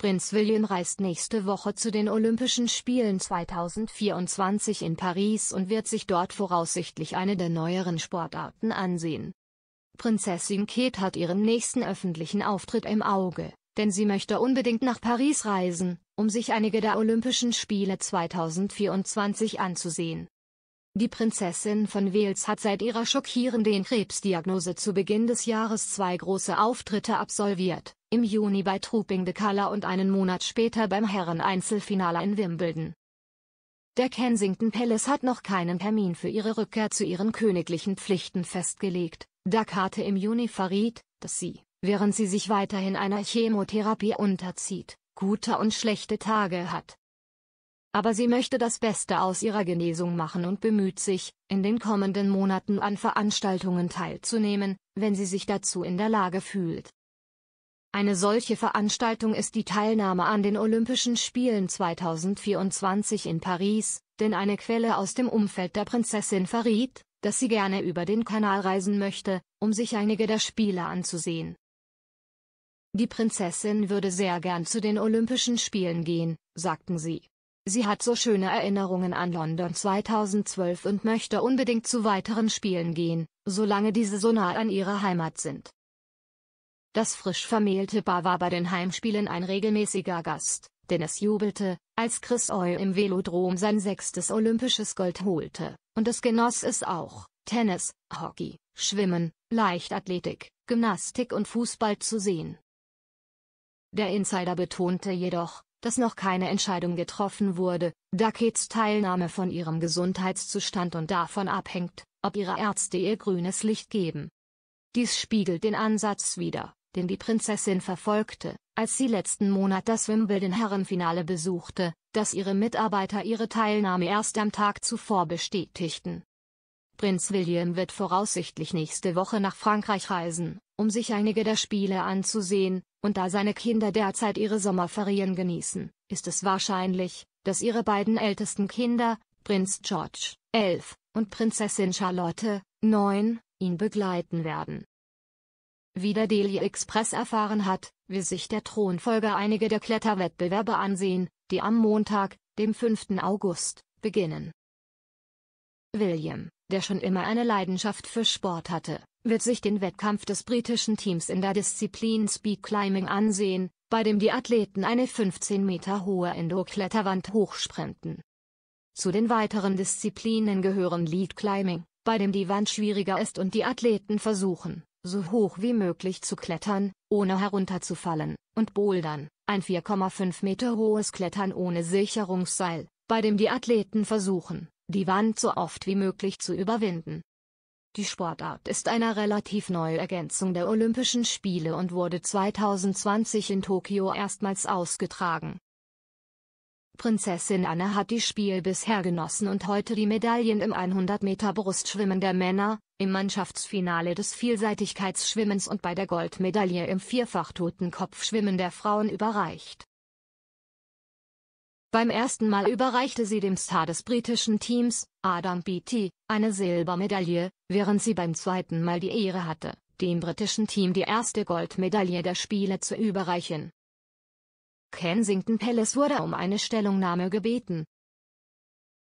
Prinz William reist nächste Woche zu den Olympischen Spielen 2024 in Paris und wird sich dort voraussichtlich eine der neueren Sportarten ansehen. Prinzessin Kate hat ihren nächsten öffentlichen Auftritt im Auge, denn sie möchte unbedingt nach Paris reisen, um sich einige der Olympischen Spiele 2024 anzusehen. Die Prinzessin von Wales hat seit ihrer schockierenden Krebsdiagnose zu Beginn des Jahres zwei große Auftritte absolviert im Juni bei Truping de Color und einen Monat später beim Herren-Einzelfinale in Wimbledon. Der Kensington Palace hat noch keinen Termin für ihre Rückkehr zu ihren königlichen Pflichten festgelegt, da Karte im Juni verriet, dass sie, während sie sich weiterhin einer Chemotherapie unterzieht, gute und schlechte Tage hat. Aber sie möchte das Beste aus ihrer Genesung machen und bemüht sich, in den kommenden Monaten an Veranstaltungen teilzunehmen, wenn sie sich dazu in der Lage fühlt. Eine solche Veranstaltung ist die Teilnahme an den Olympischen Spielen 2024 in Paris, denn eine Quelle aus dem Umfeld der Prinzessin verriet, dass sie gerne über den Kanal reisen möchte, um sich einige der Spiele anzusehen. Die Prinzessin würde sehr gern zu den Olympischen Spielen gehen, sagten sie. Sie hat so schöne Erinnerungen an London 2012 und möchte unbedingt zu weiteren Spielen gehen, solange diese so nah an ihrer Heimat sind. Das frisch vermählte Paar war bei den Heimspielen ein regelmäßiger Gast, denn es jubelte, als Chris Oy im Velodrom sein sechstes olympisches Gold holte, und es genoss es auch, Tennis, Hockey, Schwimmen, Leichtathletik, Gymnastik und Fußball zu sehen. Der Insider betonte jedoch, dass noch keine Entscheidung getroffen wurde, da Kates Teilnahme von ihrem Gesundheitszustand und davon abhängt, ob ihre Ärzte ihr grünes Licht geben. Dies spiegelt den Ansatz wider, den die Prinzessin verfolgte, als sie letzten Monat das Wimbledon-Herrenfinale besuchte, dass ihre Mitarbeiter ihre Teilnahme erst am Tag zuvor bestätigten. Prinz William wird voraussichtlich nächste Woche nach Frankreich reisen, um sich einige der Spiele anzusehen, und da seine Kinder derzeit ihre Sommerferien genießen, ist es wahrscheinlich, dass ihre beiden ältesten Kinder, Prinz George, 11, und Prinzessin Charlotte, 9, ihn begleiten werden. Wie der Delhi Express erfahren hat, will sich der Thronfolger einige der Kletterwettbewerbe ansehen, die am Montag, dem 5. August, beginnen. William, der schon immer eine Leidenschaft für Sport hatte, wird sich den Wettkampf des britischen Teams in der Disziplin Speed Climbing ansehen, bei dem die Athleten eine 15 Meter hohe Indoor-Kletterwand hochsprinten. Zu den weiteren Disziplinen gehören Lead Climbing, bei dem die Wand schwieriger ist und die Athleten versuchen, so hoch wie möglich zu klettern, ohne herunterzufallen, und Bouldern, ein 4,5 Meter hohes Klettern ohne Sicherungsseil, bei dem die Athleten versuchen, die Wand so oft wie möglich zu überwinden. Die Sportart ist eine relativ neue Ergänzung der Olympischen Spiele und wurde 2020 in Tokio erstmals ausgetragen. Prinzessin Anne hat die Spiel bisher genossen und heute die Medaillen im 100 Meter Brustschwimmen der Männer, im Mannschaftsfinale des Vielseitigkeitsschwimmens und bei der Goldmedaille im Vierfach-Totenkopfschwimmen der Frauen überreicht. Beim ersten Mal überreichte sie dem Star des britischen Teams, Adam Beattie, eine Silbermedaille, während sie beim zweiten Mal die Ehre hatte, dem britischen Team die erste Goldmedaille der Spiele zu überreichen. Kensington Palace wurde um eine Stellungnahme gebeten,